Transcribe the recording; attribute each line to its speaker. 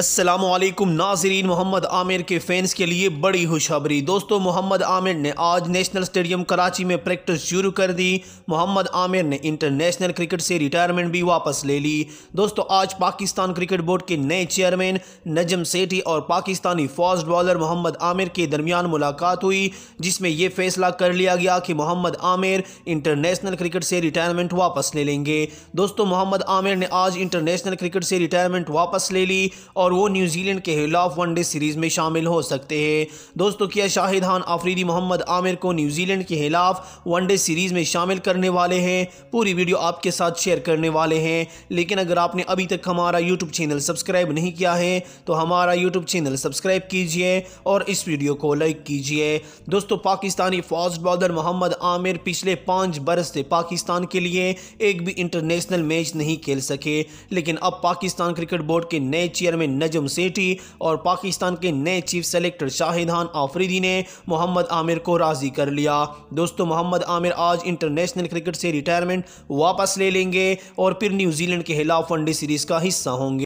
Speaker 1: असलकम नाजरीन मोहम्मद आमिर के फैंस के लिए बड़ी खुशखबरी दोस्तों मोहम्मद आमिर ने आज नेशनल स्टेडियम कराची में प्रैक्टिस शुरू कर दी मोहम्मद आमिर ने इंटरनेशनल क्रिकेट से रिटायरमेंट भी वापस ले ली दोस्तों आज पाकिस्तान क्रिकेट बोर्ड के नए चेयरमैन नजम सेठी और पाकिस्तानी फास्ट बॉलर मोहम्मद आमिर के दरमियान मुलाकात हुई जिसमें यह फैसला कर लिया गया कि मोहम्मद आमिर इंटरनेशनल क्रिकेट से रिटायरमेंट वापस ले लेंगे दोस्तों मोहम्मद आमिर ने आज इंटरनेशनल क्रिकेट से रिटायरमेंट वापस ले ली और और वो न्यूजीलैंड के खिलाफ वनडे सीरीज़ में शामिल हो सकते हैं दोस्तों क्या शाहिद खान आफरीदी मोहम्मद आमिर को न्यूजीलैंड के खिलाफ वनडे सीरीज़ में शामिल करने वाले हैं पूरी वीडियो आपके साथ शेयर करने वाले हैं लेकिन अगर आपने अभी तक हमारा यूट्यूब चैनल सब्सक्राइब नहीं किया है तो हमारा यूट्यूब चैनल सब्सक्राइब कीजिए और इस वीडियो को लाइक कीजिए दोस्तों पाकिस्तानी फास्ट बॉलर मोहम्मद आमिर पिछले पाँच बरस से पाकिस्तान के लिए एक भी इंटरनेशनल मैच नहीं खेल सके लेकिन अब पाकिस्तान क्रिकेट बोर्ड के नए चेयरमैन नजम सेठी और पाकिस्तान के नए चीफ सेलेक्टर शाहिदान आफरीदी ने मोहम्मद आमिर को राज़ी कर लिया दोस्तों मोहम्मद आमिर आज इंटरनेशनल क्रिकेट से रिटायरमेंट वापस ले लेंगे और फिर न्यूजीलैंड के खिलाफ वनडे सीरीज़ का हिस्सा होंगे